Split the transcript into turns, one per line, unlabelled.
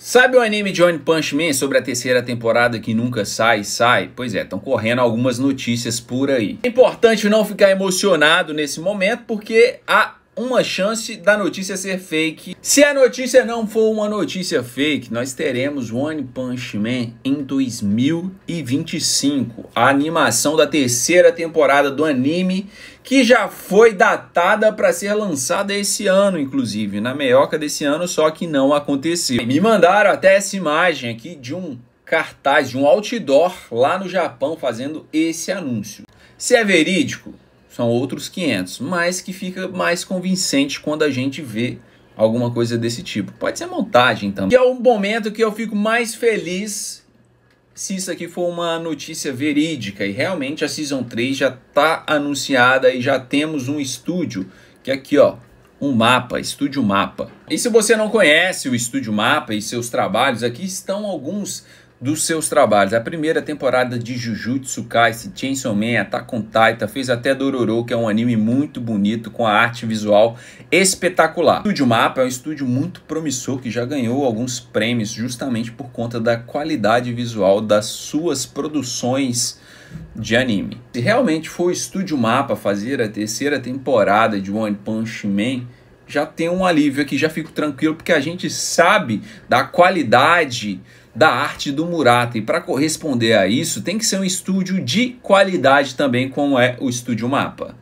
Sabe o anime de One Punch Man sobre a terceira temporada que nunca sai e sai? Pois é, estão correndo algumas notícias por aí. É importante não ficar emocionado nesse momento porque há uma chance da notícia ser fake. Se a notícia não for uma notícia fake, nós teremos One Punch Man em 2025, a animação da terceira temporada do anime que já foi datada para ser lançada esse ano, inclusive, na meioca desse ano, só que não aconteceu. Me mandaram até essa imagem aqui de um cartaz, de um outdoor lá no Japão fazendo esse anúncio. Se é verídico, são outros 500, mas que fica mais convincente quando a gente vê alguma coisa desse tipo. Pode ser montagem também. E é o momento que eu fico mais feliz se isso aqui for uma notícia verídica. E realmente a Season 3 já está anunciada e já temos um estúdio, que é aqui ó, um mapa, estúdio mapa. E se você não conhece o estúdio mapa e seus trabalhos, aqui estão alguns dos seus trabalhos. A primeira temporada de Jujutsu Kaisen, Chainsaw Man, Attack on Titan, fez até Dororo, que é um anime muito bonito, com a arte visual espetacular. O Estúdio Mapa é um estúdio muito promissor, que já ganhou alguns prêmios justamente por conta da qualidade visual das suas produções de anime. Se realmente for o Estúdio Mapa fazer a terceira temporada de One Punch Man, já tem um alívio aqui, já fico tranquilo, porque a gente sabe da qualidade da arte do Murata. E para corresponder a isso, tem que ser um estúdio de qualidade também, como é o Estúdio Mapa.